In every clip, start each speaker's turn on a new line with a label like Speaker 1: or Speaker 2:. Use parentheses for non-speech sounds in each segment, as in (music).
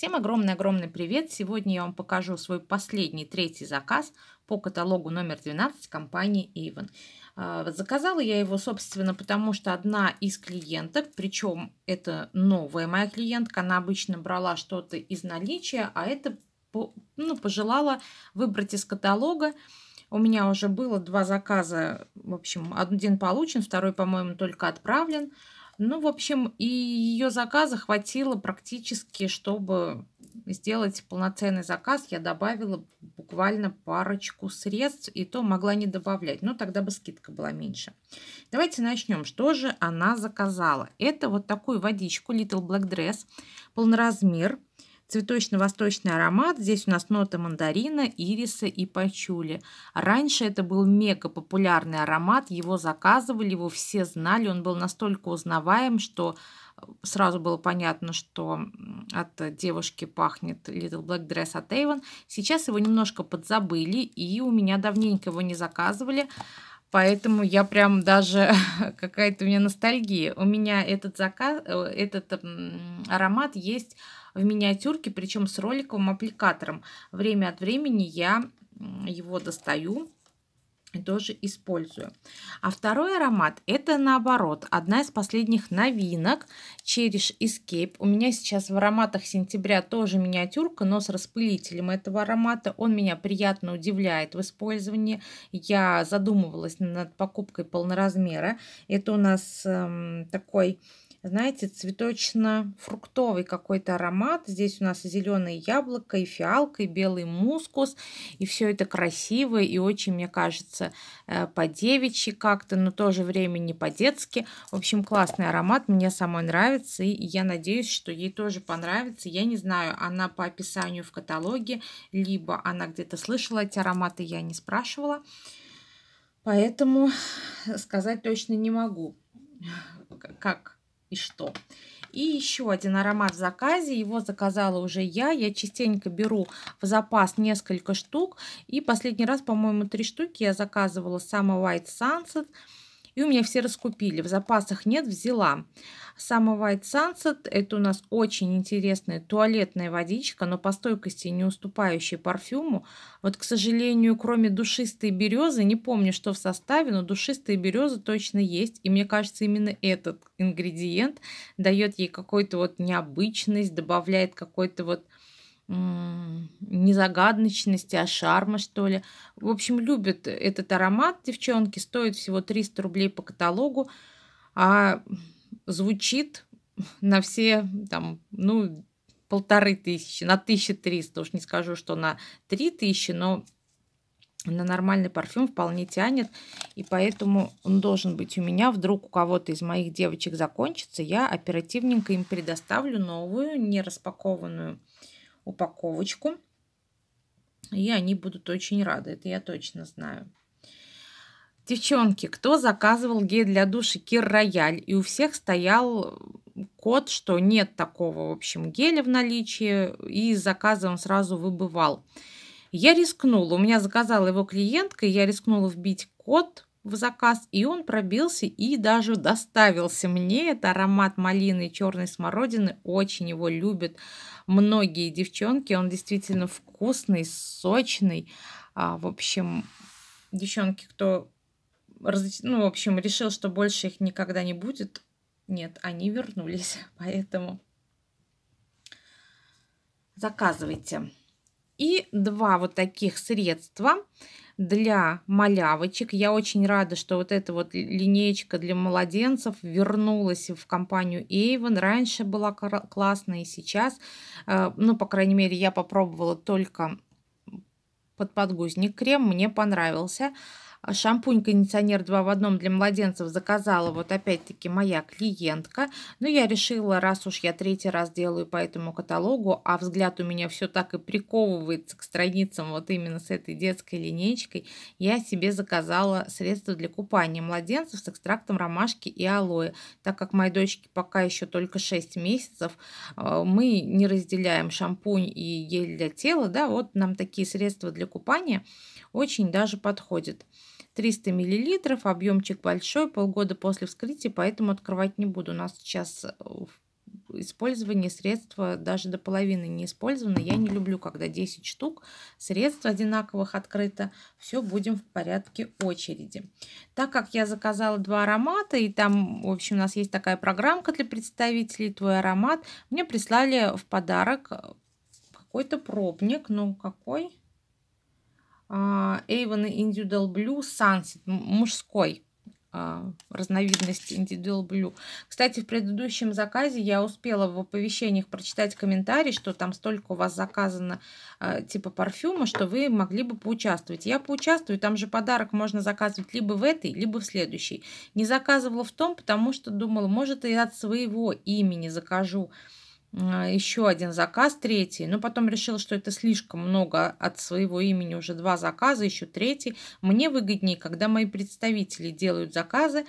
Speaker 1: Всем огромный-огромный привет! Сегодня я вам покажу свой последний, третий заказ по каталогу номер 12 компании Avon. А, заказала я его, собственно, потому что одна из клиенток, причем это новая моя клиентка, она обычно брала что-то из наличия, а это ну, пожелала выбрать из каталога. У меня уже было два заказа, в общем, один получен, второй, по-моему, только отправлен. Ну, в общем, и ее заказа хватило практически, чтобы сделать полноценный заказ. Я добавила буквально парочку средств, и то могла не добавлять. Но тогда бы скидка была меньше. Давайте начнем. Что же она заказала? Это вот такую водичку Little Black Dress, полноразмер – Цветочно-восточный аромат. Здесь у нас ноты мандарина, ириса и пачули. Раньше это был мега популярный аромат. Его заказывали, его все знали. Он был настолько узнаваем, что э, сразу было понятно, что от девушки пахнет Little Black Dress от Avon. Сейчас его немножко подзабыли, и у меня давненько его не заказывали. Поэтому я прям даже (laughs) какая-то у меня ностальгия. У меня этот заказ, э, этот аромат есть в миниатюрке, причем с роликовым аппликатором. Время от времени я его достаю и тоже использую. А второй аромат это наоборот одна из последних новинок Cherish Escape. У меня сейчас в ароматах сентября тоже миниатюрка, но с распылителем этого аромата. Он меня приятно удивляет в использовании. Я задумывалась над покупкой полноразмера. Это у нас эм, такой знаете, цветочно-фруктовый какой-то аромат. Здесь у нас и зеленое яблоко, и фиалка, и белый мускус. И все это красиво и очень, мне кажется, э, по-девичьи как-то, но в то же время не по-детски. В общем, классный аромат, мне самой нравится, и я надеюсь, что ей тоже понравится. Я не знаю, она по описанию в каталоге, либо она где-то слышала эти ароматы, я не спрашивала. Поэтому э, сказать точно не могу, как и что. И еще один аромат в заказе, его заказала уже я, я частенько беру в запас несколько штук, и последний раз, по-моему, три штуки я заказывала Summer White Sunset, и у меня все раскупили. В запасах нет, взяла. Сама White Sunset. Это у нас очень интересная туалетная водичка, но по стойкости не уступающая парфюму. Вот, к сожалению, кроме душистой березы, не помню, что в составе, но душистая береза точно есть. И мне кажется, именно этот ингредиент дает ей какой-то вот необычность, добавляет какой-то вот незагадочности, а шарма, что ли. В общем, любят этот аромат девчонки. Стоит всего 300 рублей по каталогу, а звучит на все, там, ну, полторы тысячи, на 1300. Уж не скажу, что на 3000, но на нормальный парфюм вполне тянет. И поэтому он должен быть у меня. Вдруг у кого-то из моих девочек закончится, я оперативненько им предоставлю новую, не распакованную упаковочку. И они будут очень рады, это я точно знаю. Девчонки, кто заказывал гель для души Кир Рояль, и у всех стоял код, что нет такого, в общем, геля в наличии, и с заказа сразу выбывал. Я рискнула, у меня заказала его клиентка, я рискнула вбить код, в заказ, и он пробился и даже доставился мне. Это аромат малины и черной смородины. Очень его любят многие девчонки. Он действительно вкусный, сочный. А, в общем, девчонки, кто ну, в общем, решил, что больше их никогда не будет, нет, они вернулись. (laughs) Поэтому заказывайте. И два вот таких средства для малявочек. Я очень рада, что вот эта вот линеечка для младенцев вернулась в компанию Avon. Раньше была классная и сейчас. Э, ну, по крайней мере, я попробовала только под подгузник крем. Мне понравился. А шампунь, кондиционер 2 в одном для младенцев заказала вот опять-таки моя клиентка. Но я решила, раз уж я третий раз делаю по этому каталогу, а взгляд у меня все так и приковывается к страницам вот именно с этой детской линейкой, я себе заказала средства для купания младенцев с экстрактом ромашки и алоэ. Так как моей дочке пока еще только 6 месяцев, э, мы не разделяем шампунь и гель для тела, да, вот нам такие средства для купания очень даже подходят. 300 мл, объемчик большой, полгода после вскрытия, поэтому открывать не буду. У нас сейчас э, использование средства даже до половины не использовано. Я не люблю, когда 10 штук средств одинаковых открыто. Все будем в порядке очереди. Так как я заказала два аромата, и там, в общем, у нас есть такая программка для представителей «Твой аромат», мне прислали в подарок э, какой-то пробник. Ну, какой? А, Avon Individual Blue Sunset, мужской а, разновидность Individual Blue. Кстати, в предыдущем заказе я успела в оповещениях прочитать комментарий, что там столько у вас заказано а, типа парфюма, что вы могли бы поучаствовать. Я поучаствую, там же подарок можно заказывать либо в этой, либо в следующей. Не заказывала в том, потому что думала, может, и от своего имени закажу. А, еще один заказ, третий. Но потом решил, что это слишком много от своего имени, уже два заказа, еще третий. Мне выгоднее, когда мои представители делают заказы,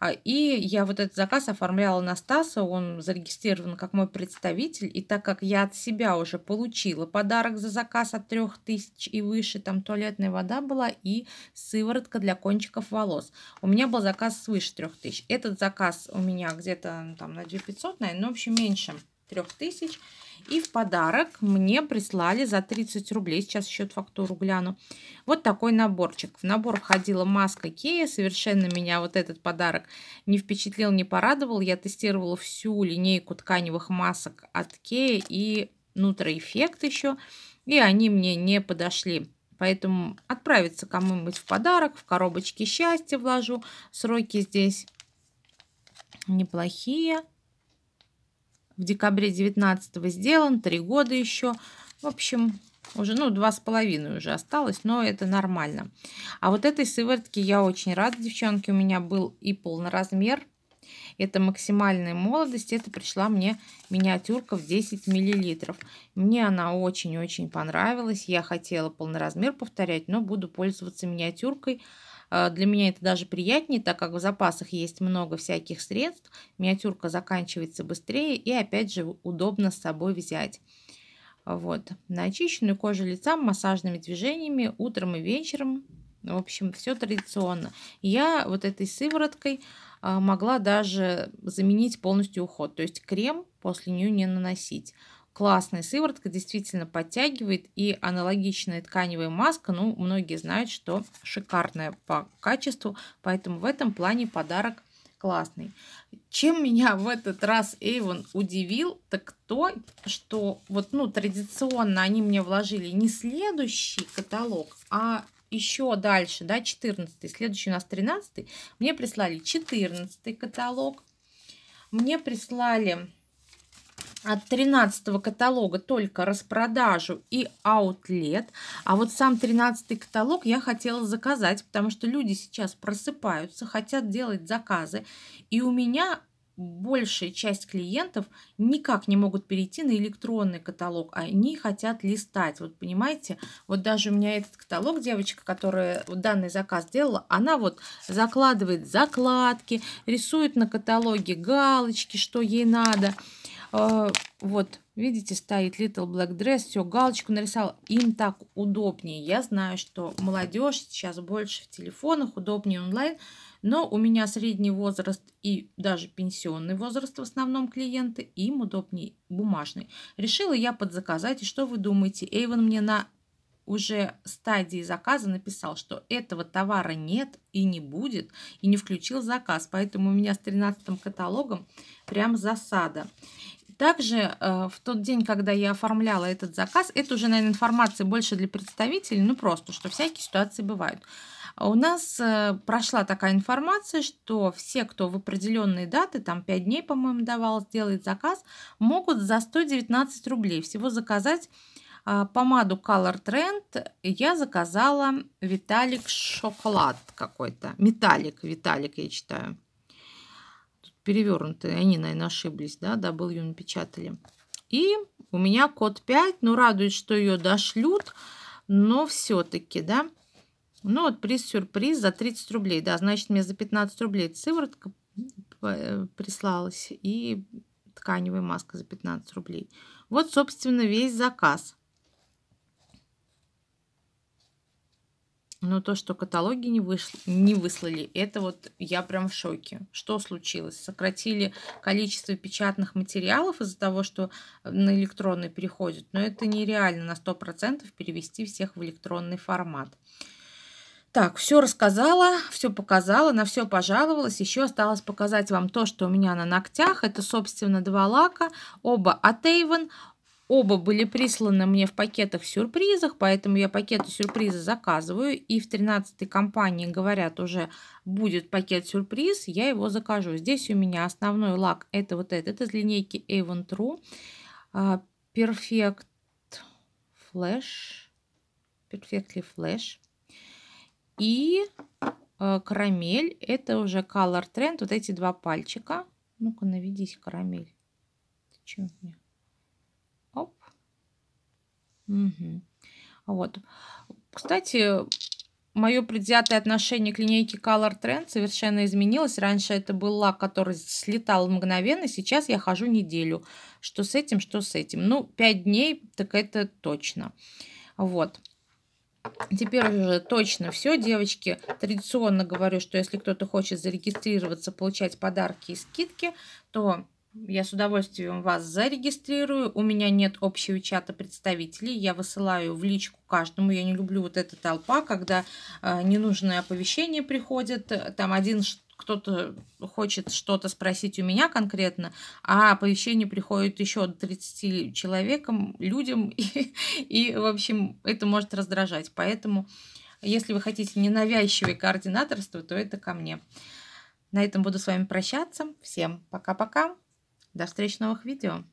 Speaker 1: а, и я вот этот заказ оформляла на Стаса, он зарегистрирован как мой представитель, и так как я от себя уже получила подарок за заказ от 3000 и выше, там туалетная вода была и сыворотка для кончиков волос. У меня был заказ свыше 3000. Этот заказ у меня где-то ну, там на 2500, наверное, ну, в общем, меньше. 3000. И в подарок мне прислали за 30 рублей, сейчас счет фактуру гляну, вот такой наборчик. В набор входила маска Кея, совершенно меня вот этот подарок не впечатлил, не порадовал. Я тестировала всю линейку тканевых масок от Кея и нутроэффект еще, и они мне не подошли. Поэтому отправиться кому-нибудь в подарок, в коробочке счастья вложу. Сроки здесь неплохие в декабре 19 сделан, три года еще. В общем, уже, ну, два с половиной уже осталось, но это нормально. А вот этой сыворотки я очень рада, девчонки, у меня был и полноразмер. Это максимальная молодость, это пришла мне миниатюрка в 10 миллилитров. Мне она очень-очень понравилась, я хотела полноразмер повторять, но буду пользоваться миниатюркой. А, для меня это даже приятнее, так как в запасах есть много всяких средств, миниатюрка заканчивается быстрее и опять же удобно с собой взять. Вот. На очищенную кожу лица массажными движениями утром и вечером. В общем, все традиционно. Я вот этой сывороткой а, могла даже заменить полностью уход. То есть крем после нее не наносить классная сыворотка, действительно подтягивает. И аналогичная тканевая маска, ну, многие знают, что шикарная по качеству, поэтому в этом плане подарок классный. Чем меня в этот раз Эйвен удивил, так то, что вот, ну, традиционно они мне вложили не следующий каталог, а еще дальше, да, 14 следующий у нас 13 -й. мне прислали 14 каталог, мне прислали от 13 каталога только распродажу и аутлет. А вот сам 13 каталог я хотела заказать, потому что люди сейчас просыпаются, хотят делать заказы. И у меня большая часть клиентов никак не могут перейти на электронный каталог, они хотят листать. Вот понимаете, вот даже у меня этот каталог, девочка, которая данный заказ делала, она вот закладывает закладки, рисует на каталоге галочки, что ей надо – а, вот, видите, стоит Little Black Dress, все, галочку нарисовал. Им так удобнее. Я знаю, что молодежь сейчас больше в телефонах, удобнее онлайн, но у меня средний возраст и даже пенсионный возраст в основном клиенты, им удобнее бумажный. Решила я подзаказать, и что вы думаете? Эйвен мне на уже стадии заказа написал, что этого товара нет и не будет, и не включил заказ. Поэтому у меня с 13 каталогом прям засада. Также э, в тот день, когда я оформляла этот заказ, это уже, наверное, информация больше для представителей, ну просто, что всякие ситуации бывают. А у нас э, прошла такая информация, что все, кто в определенные даты, там 5 дней, по-моему, давал, сделать заказ, могут за 119 рублей всего заказать а, помаду Color Trend. Я заказала Виталик шоколад какой-то. Металлик, Виталик я читаю перевернутые, они, наверное, ошиблись, да, W напечатали. И у меня код 5, ну, радует, что ее дошлют, но все-таки, да, ну, вот приз-сюрприз за 30 рублей, да, значит, мне за 15 рублей сыворотка э, прислалась и тканевая маска за 15 рублей. Вот, собственно, весь заказ. Но то, что каталоги не, вышли, не выслали, это вот я прям в шоке. Что случилось? Сократили количество печатных материалов из-за того, что на электронный переходят. Но это нереально на 100% перевести всех в электронный формат. Так, все рассказала, все показала, на все пожаловалась. Еще осталось показать вам то, что у меня на ногтях. Это, собственно, два лака. Оба от Avon, Оба были присланы мне в пакетах-сюрпризах, поэтому я пакеты-сюрпризы заказываю. И в 13-й компании, говорят, уже будет пакет-сюрприз, я его закажу. Здесь у меня основной лак, это вот этот из линейки Avon True. А, Perfect Flash. Perfectly Flash. И карамель, это уже Color Trend, вот эти два пальчика. Ну-ка, наведись, карамель. Ты чего мне? Угу. Вот. Кстати, мое предвзятое отношение к линейке Color Trend совершенно изменилось. Раньше это был лак, который слетал мгновенно, сейчас я хожу неделю. Что с этим, что с этим. Ну, 5 дней, так это точно. Вот. Теперь уже точно все, девочки. Традиционно говорю, что если кто-то хочет зарегистрироваться, получать подарки и скидки, то я с удовольствием вас зарегистрирую. У меня нет общего чата представителей. Я высылаю в личку каждому. Я не люблю вот эта толпа, когда э, а, ненужное оповещение приходит. Там один кто-то хочет что-то спросить у меня конкретно, а оповещение приходит еще 30 человекам, людям, (laughs) и, и, в общем, это может раздражать. Поэтому, если вы хотите ненавязчивое координаторство, то это ко мне. На этом буду с вами прощаться. Всем пока-пока. До встреч новых видео!